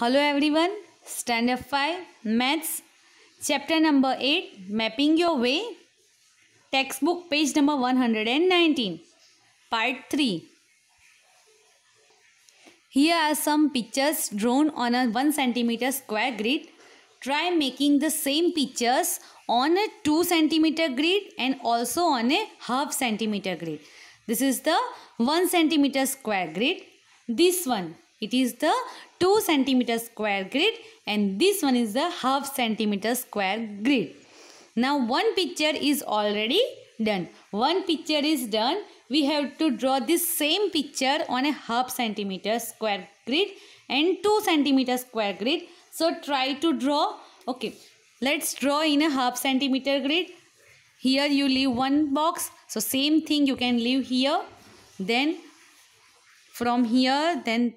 Hello everyone, Standard 5 Maths, Chapter number 8 Mapping Your Way, Textbook page number 119, Part 3. Here are some pictures drawn on a 1 cm square grid. Try making the same pictures on a 2 cm grid and also on a half centimeter grid. This is the 1 centimeter square grid. This one it is the 2 centimeter square grid and this one is the half centimeter square grid. Now one picture is already done. One picture is done. We have to draw this same picture on a half centimeter square grid and 2 centimeter square grid. So try to draw. Okay. Let's draw in a half centimeter grid. Here you leave one box. So same thing you can leave here. Then from here then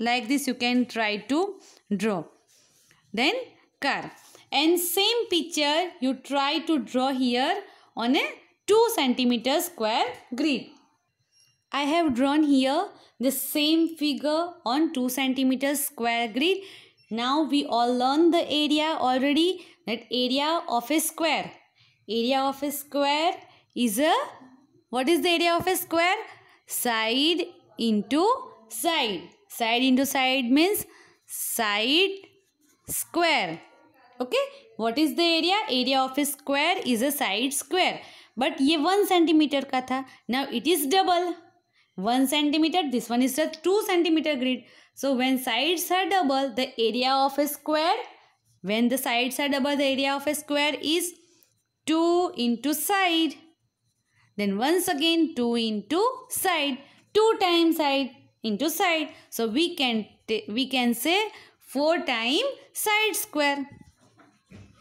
like this you can try to draw then curve and same picture you try to draw here on a 2 centimeter square grid I have drawn here the same figure on 2 cm square grid now we all learn the area already that area of a square area of a square is a what is the area of a square side into side side into side means side square okay what is the area area of a square is a side square but ye 1 centimeter ka tha now it is double 1 centimeter this one is just 2 centimeter grid so when sides are double the area of a square when the sides are double the area of a square is 2 into side then once again 2 into side 2 times side into side. So we can we can say 4 times side square.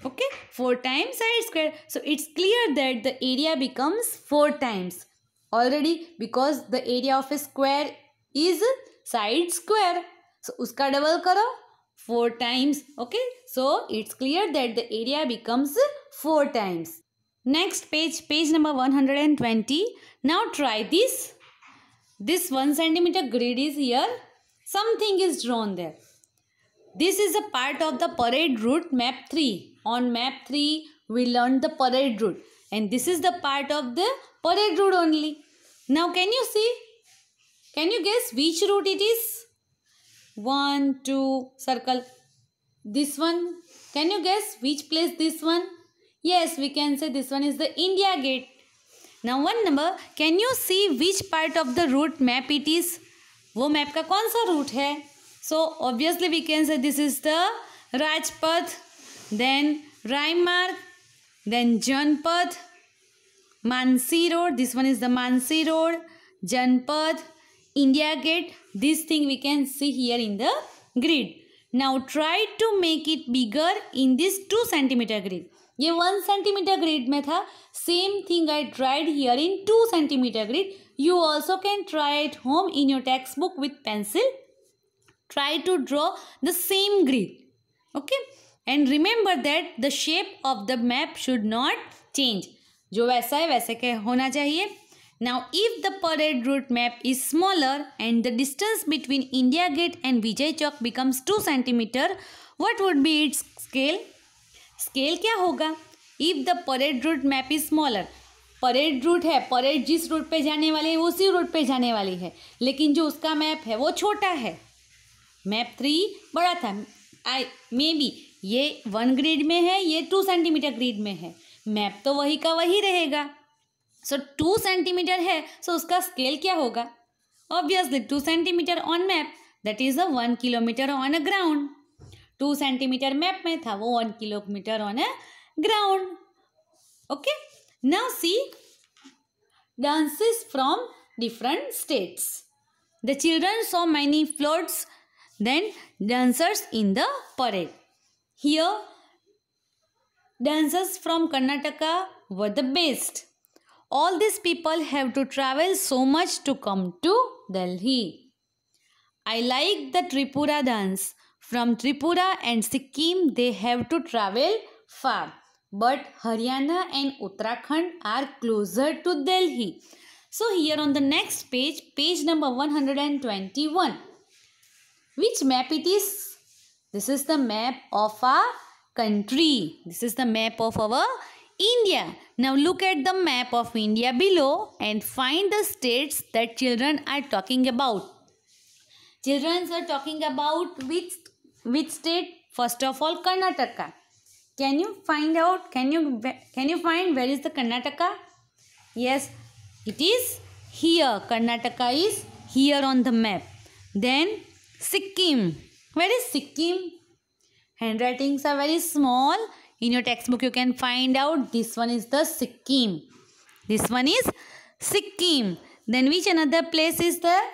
Okay, 4 times side square. So it's clear that the area becomes 4 times already because the area of a square is side square. So uska double karo 4 times. Okay, so it's clear that the area becomes 4 times. Next page, page number 120. Now try this this 1 centimeter grid is here. Something is drawn there. This is a part of the parade route map 3. On map 3, we learned the parade route. And this is the part of the parade route only. Now can you see? Can you guess which route it is? 1, 2, circle. This one. Can you guess which place this one? Yes, we can say this one is the India gate. Now one number can you see which part of the route map it is वो map का कौन सा route है so obviously we can say this is the Rajpath then रायमार्ग then Janpath मानसी road this one is the मानसी road Janpath India gate this thing we can see here in the grid now try to make it bigger in this two centimeter grid ये one centimeter grid में था same thing I tried here in two centimeter grid you also can try it home in your text book with pencil try to draw the same grid okay and remember that the shape of the map should not change जो वैसा है वैसे क्या होना चाहिए now if the parade route map is smaller and the distance between India gate and Vijay Chowk becomes two centimetre what would be its scale scale क्या होगा if the parade route map is smaller parade route है parade जिस route पे जाने वाली है उसी root पे जाने वाली है लेकिन जो उसका मैप है वो छोटा है मैप थ्री बड़ा था आई मे बी ये वन ग्रेड में है ये टू सेंटीमीटर ग्रेड में है मैप तो वही का वही रहेगा सो टू सेंटीमीटर है सो so उसका स्केल क्या होगा obviously two centimeter on map that is a one kilometer on a ground Two centimeter map. में था वो one kilometer on a ground okay now see from different states. The children saw many floats, then dancers in the parade. Here, dancers from Karnataka were the best. All these people have to travel so much to come to Delhi. I like the Tripura dance. From Tripura and Sikkim, they have to travel far. But Haryana and Uttarakhand are closer to Delhi. So here on the next page, page number 121. Which map it is? This is the map of our country. This is the map of our India. Now look at the map of India below and find the states that children are talking about. Children are talking about which which state first of all karnataka can you find out can you can you find where is the karnataka yes it is here karnataka is here on the map then sikkim where is sikkim handwritings are very small in your textbook you can find out this one is the sikkim this one is sikkim then which another place is there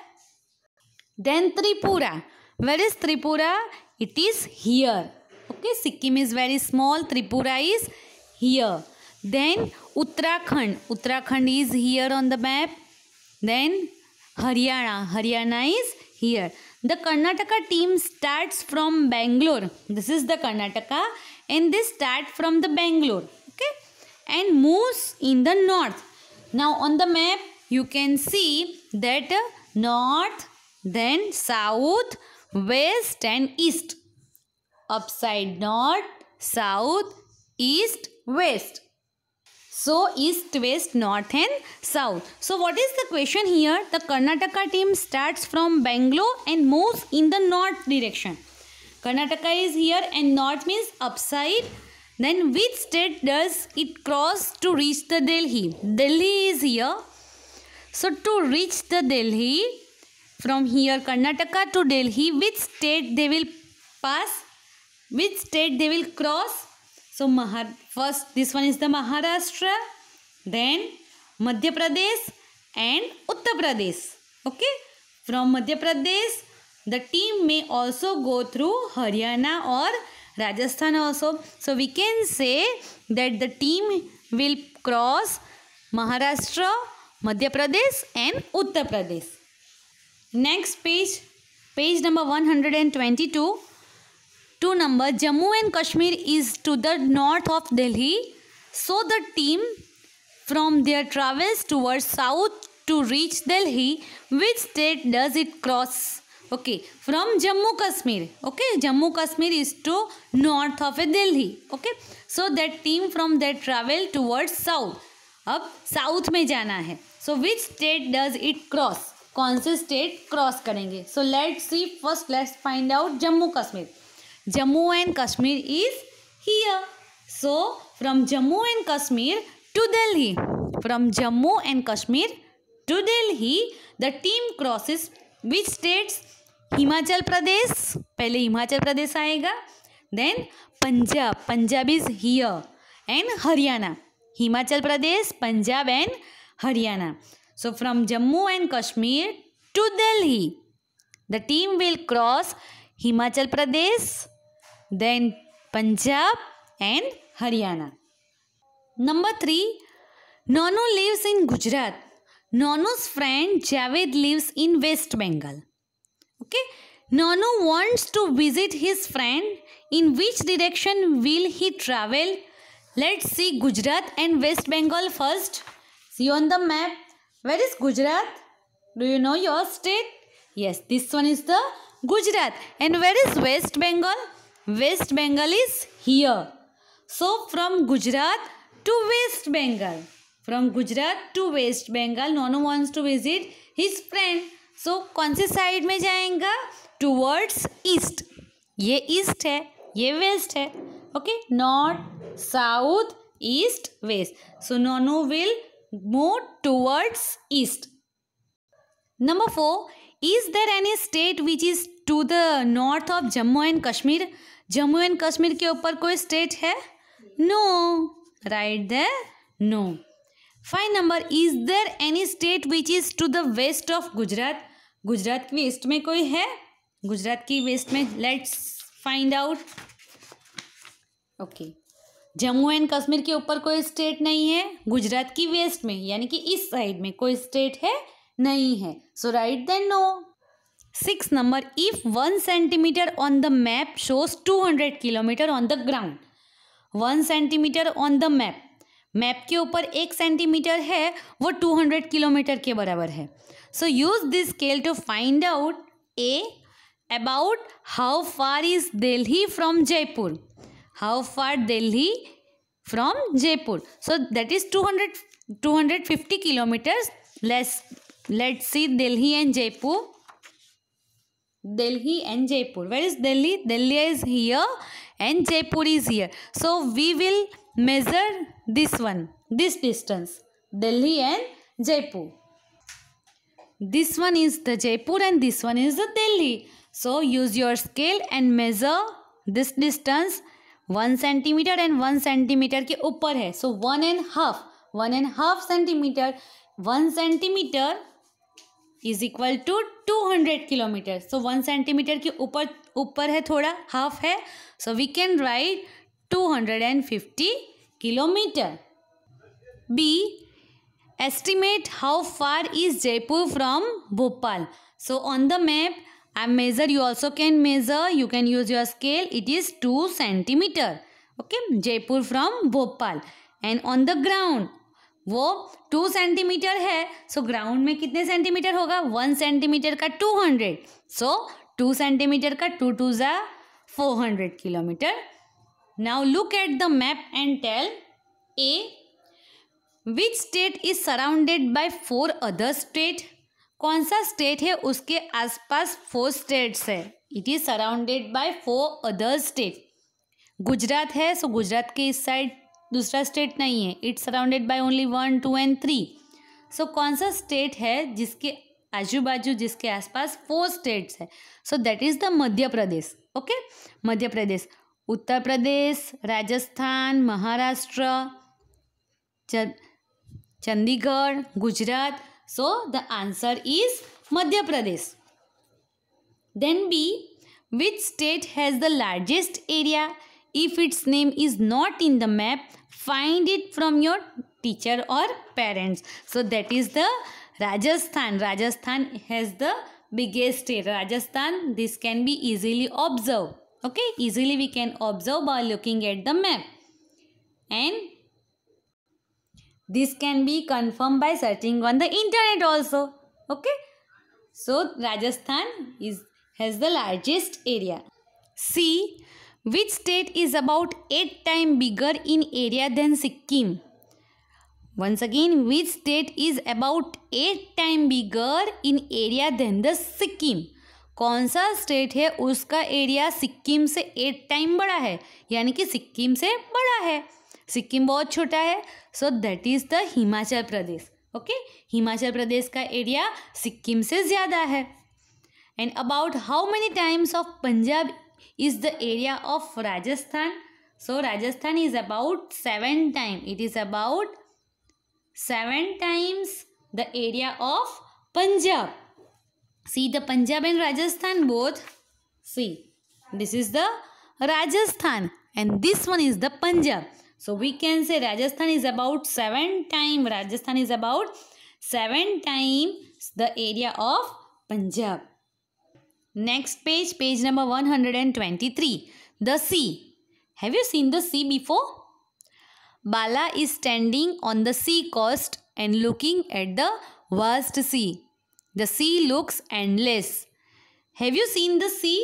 then tripura where is tripura it is here. Okay, Sikkim is very small. Tripura is here. Then Uttarakhand. Uttarakhand is here on the map. Then Haryana. Haryana is here. The Karnataka team starts from Bangalore. This is the Karnataka and they start from the Bangalore. Okay. And moves in the north. Now on the map you can see that north then south west and east. Upside north, south, east, west. So, east, west, north and south. So, what is the question here? The Karnataka team starts from Bangalore and moves in the north direction. Karnataka is here and north means upside. Then which state does it cross to reach the Delhi? Delhi is here. So, to reach the Delhi, from here karnataka to delhi which state they will pass which state they will cross so Mahar first this one is the maharashtra then madhya pradesh and uttar pradesh okay from madhya pradesh the team may also go through haryana or rajasthan also so we can say that the team will cross maharashtra madhya pradesh and uttar pradesh next page page number one hundred and twenty two two number Jammu and Kashmir is to the north of Delhi so the team from there travels towards south to reach Delhi which state does it cross okay from Jammu Kashmir okay Jammu Kashmir is to north of a Delhi okay so that team from that travel towards south अब south में जाना है so which state does it cross कौन से state cross करेंगे so let see first let's find out Jammu Kashmir Jammu and Kashmir is here so from Jammu and Kashmir to Delhi from Jammu and Kashmir to Delhi the team crosses which states Himachal Pradesh पहले हिमाचल प्रदेश आएगा then Punjab Punjab is here and Haryana Himachal Pradesh Punjab and Haryana So from Jammu and Kashmir to Delhi, the team will cross Himachal Pradesh, then Punjab and Haryana. Number 3. Nonu lives in Gujarat. Nonu's friend Javed lives in West Bengal. Okay. Nonu wants to visit his friend. In which direction will he travel? Let's see Gujarat and West Bengal first. See on the map. Where is Gujarat? Do you know your state? Yes, this one is the Gujarat. And where is West Bengal? West Bengal is here. So from Gujarat to West Bengal. From Gujarat to West Bengal, no one wants to visit his friend. So कौन से side में जाएगा towards east ये east है ये west है okay north south east west so nonu will move towards east number four is there any state which is to the north of Jammu and Kashmir Jammu and Kashmir के ऊपर कोई स्टेट है no right the no five number is there any state which is to the west of Gujarat Gujarat की west में कोई है गुजरात की west में let's find out okay Jammu and Kashmir के ऊपर कोई स्टेट नहीं है गुजरात की वेस्ट में यानी कि इस साइड में कोई स्टेट है नहीं है so right then no six number if one centimeter on the map shows two hundred kilometer on the ground one centimeter on the map map के ऊपर एक सेंटीमीटर है वो टू हंड्रेड किलोमीटर के बराबर है so use this scale to find out a about how far is Delhi from Jaipur How far Delhi from Jaipur? So that is 200, 250 kilometers us Let's see Delhi and Jaipur. Delhi and Jaipur. Where is Delhi? Delhi is here and Jaipur is here. So we will measure this one, this distance. Delhi and Jaipur. This one is the Jaipur and this one is the Delhi. So use your scale and measure this distance one centimeter and one centimeter के ऊपर है so one and half one and half centimeter one centimeter is equal to two hundred kilometer so one centimeter के ऊपर ऊपर है थोड़ा half है so we can write two hundred and fifty kilometer B estimate how far is Jaipur from Bhopal so on the map I measure you also can measure you can use your scale it is two centimeter okay Jaipur from Bhopal and on the ground वो two centimeter है सो so ground में कितने centimeter होगा one centimeter का two hundred so two centimeter का two two ज़ा four hundred kilometer now look at the map and tell a which state is surrounded by four other state कौन सा स्टेट है उसके आसपास फोर स्टेट्स है it is surrounded by four other state Gujarat है सो गुजरात के इस साइड दूसरा स्टेट नहीं है it's surrounded by only one two and three so कौन सा स्टेट है जिसके आजू बाजू जिसके आसपास फोर स्टेट्स है so that is the Madhya Pradesh okay Madhya Pradesh Uttar Pradesh Rajasthan Maharashtra Chandigarh Gujarat So the answer is Madhya Pradesh. Then B. Which state has the largest area? If its name is not in the map, find it from your teacher or parents. So that is the Rajasthan. Rajasthan has the biggest state. Rajasthan, this can be easily observed. Okay, easily we can observe by looking at the map. And this can be confirmed by searching on the internet also okay so rajasthan is has the largest area c which state is about 8 time bigger in area than sikkim once again which state is about 8 time bigger in area than the sikkim कौन सा स्टेट है उसका area Sikkim से at time बड़ा है यानी कि सिक्किम से बड़ा है सिक्किम बहुत छोटा है so that is the Himachal Pradesh okay Himachal Pradesh का एरिया सिक्किम से ज़्यादा है and about how many times of Punjab is the area of Rajasthan so Rajasthan is about seven time it is about seven times the area of Punjab see the Punjab and Rajasthan both see this is the Rajasthan and this one is the Punjab So we can say Rajasthan is about 7 time. Rajasthan is about 7 times the area of Punjab. Next page, page number 123. The sea. Have you seen the sea before? Bala is standing on the sea coast and looking at the vast sea. The sea looks endless. Have you seen the sea?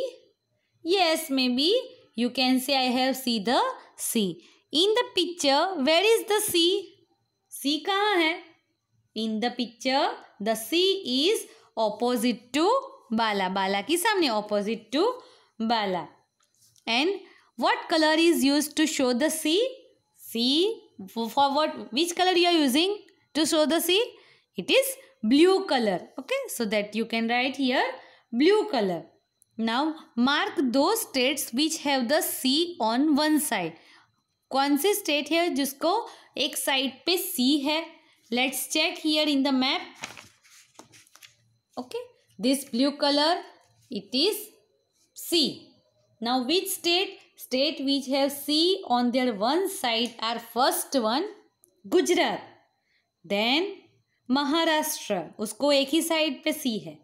Yes, maybe you can say I have seen the sea. In the picture, where is the the sea sea कहाँ है in the picture the sea is opposite to Bala Bala के सामने opposite to Bala and what color is used to show the sea sea for what which color you are using to show the sea it is blue color okay so that you can write here blue color now mark those states which have the sea on one side कौन सी state है जिसको एक side पे sea है let's check here in the map okay this blue colour it is sea now which state state which have sea on there one side are first one Gujarat then Maharashtra उसको एक ही side पे sea है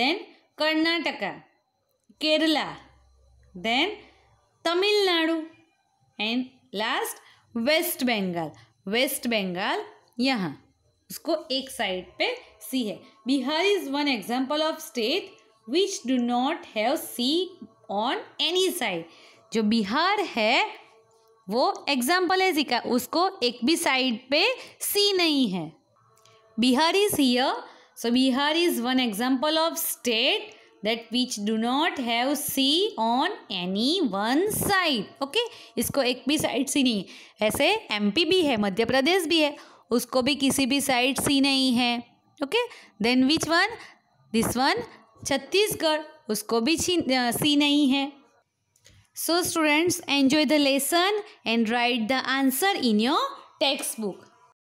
then Karnataka Kerala then Tamil Nadu and last west Bengal west Bengal यहाँ उसको एक side पे sea है Bihar is one example of state which do not have sea on any side जो बिहार है वो एग्जाम्पल है सी का उसको एक भी साइड पे सी नहीं है Bihar is here so Bihar is one example of state that which do not have sea on any one side okay इसको एक भी साइड सी नहीं है ऐसे एमपी भी है मध्य प्रदेश भी है उसको भी किसी भी साइड सी नहीं है okay then which one this one Chhattisgarh उसको भी सी नहीं है so students enjoy the lesson and write the answer in your text book